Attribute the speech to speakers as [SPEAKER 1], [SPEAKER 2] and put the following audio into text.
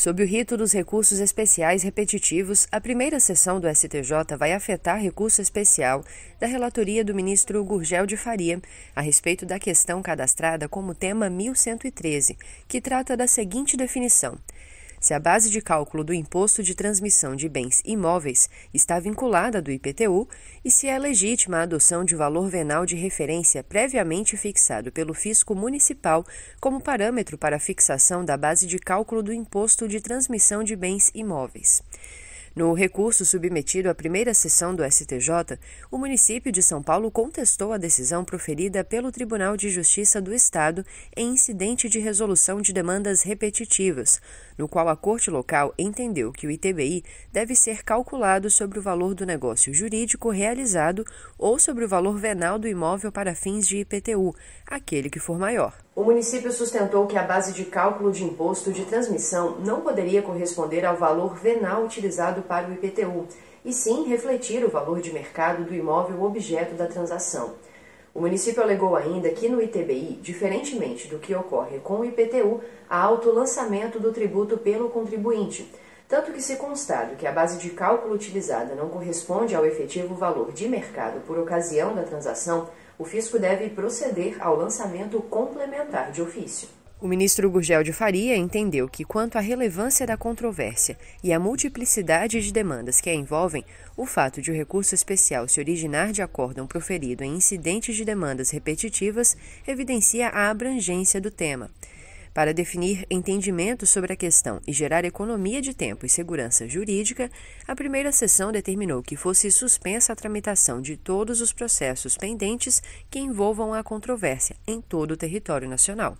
[SPEAKER 1] Sob o rito dos recursos especiais repetitivos, a primeira sessão do STJ vai afetar recurso especial da relatoria do ministro Gurgel de Faria a respeito da questão cadastrada como tema 1113, que trata da seguinte definição se a base de cálculo do imposto de transmissão de bens imóveis está vinculada do IPTU e se é legítima a adoção de valor venal de referência previamente fixado pelo fisco municipal como parâmetro para a fixação da base de cálculo do imposto de transmissão de bens imóveis. No recurso submetido à primeira sessão do STJ, o município de São Paulo contestou a decisão proferida pelo Tribunal de Justiça do Estado em incidente de resolução de demandas repetitivas, no qual a Corte Local entendeu que o ITBI deve ser calculado sobre o valor do negócio jurídico realizado ou sobre o valor venal do imóvel para fins de IPTU, aquele que for maior. O município sustentou que a base de cálculo de imposto de transmissão não poderia corresponder ao valor venal utilizado para o IPTU, e sim refletir o valor de mercado do imóvel objeto da transação. O município alegou ainda que no ITBI, diferentemente do que ocorre com o IPTU, há autolançamento do tributo pelo contribuinte, tanto que se constado que a base de cálculo utilizada não corresponde ao efetivo valor de mercado por ocasião da transação, o fisco deve proceder ao lançamento complementar de ofício. O ministro Gurgel de Faria entendeu que, quanto à relevância da controvérsia e à multiplicidade de demandas que a envolvem, o fato de o recurso especial se originar de acórdão proferido em incidentes de demandas repetitivas evidencia a abrangência do tema para definir entendimento sobre a questão e gerar economia de tempo e segurança jurídica, a primeira sessão determinou que fosse suspensa a tramitação de todos os processos pendentes que envolvam a controvérsia em todo o território nacional.